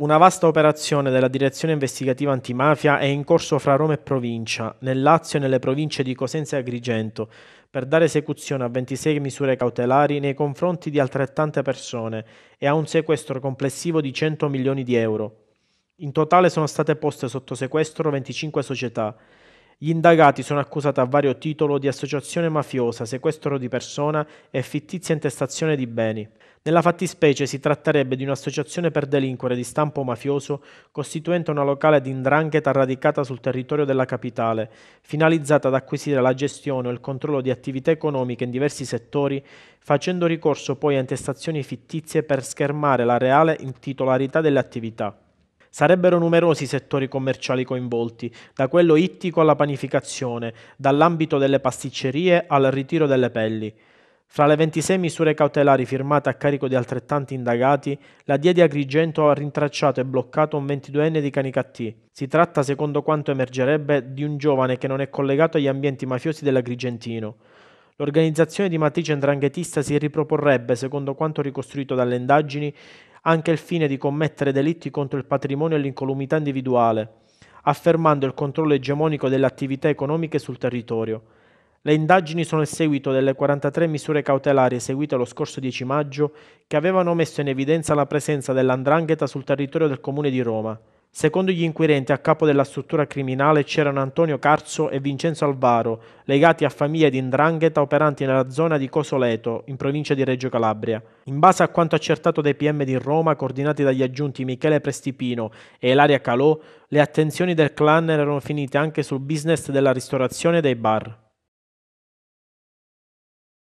Una vasta operazione della Direzione Investigativa Antimafia è in corso fra Roma e provincia, nel Lazio e nelle province di Cosenza e Agrigento, per dare esecuzione a 26 misure cautelari nei confronti di altrettante persone e a un sequestro complessivo di 100 milioni di euro. In totale sono state poste sotto sequestro 25 società. Gli indagati sono accusati a vario titolo di associazione mafiosa, sequestro di persona e fittizia intestazione di beni. Nella fattispecie si tratterebbe di un'associazione per delinquere di stampo mafioso costituente una locale di indrangheta radicata sul territorio della capitale, finalizzata ad acquisire la gestione o il controllo di attività economiche in diversi settori, facendo ricorso poi a intestazioni fittizie per schermare la reale intitolarità delle attività. Sarebbero numerosi i settori commerciali coinvolti, da quello ittico alla panificazione, dall'ambito delle pasticcerie al ritiro delle pelli. Fra le 26 misure cautelari firmate a carico di altrettanti indagati, la DIA di Agrigento ha rintracciato e bloccato un 22enne di Canicattì. Si tratta, secondo quanto emergerebbe, di un giovane che non è collegato agli ambienti mafiosi dell'Agrigentino. L'organizzazione di matrice andranghetista si riproporrebbe, secondo quanto ricostruito dalle indagini, anche il fine di commettere delitti contro il patrimonio e l'incolumità individuale, affermando il controllo egemonico delle attività economiche sul territorio. Le indagini sono il seguito delle 43 misure cautelari eseguite lo scorso 10 maggio che avevano messo in evidenza la presenza dell'andrangheta sul territorio del comune di Roma. Secondo gli inquirenti a capo della struttura criminale c'erano Antonio Carzo e Vincenzo Alvaro, legati a famiglie di indrangheta operanti nella zona di Cosoleto, in provincia di Reggio Calabria. In base a quanto accertato dai PM di Roma, coordinati dagli aggiunti Michele Prestipino e Ilaria Calò, le attenzioni del clan erano finite anche sul business della ristorazione e dei bar.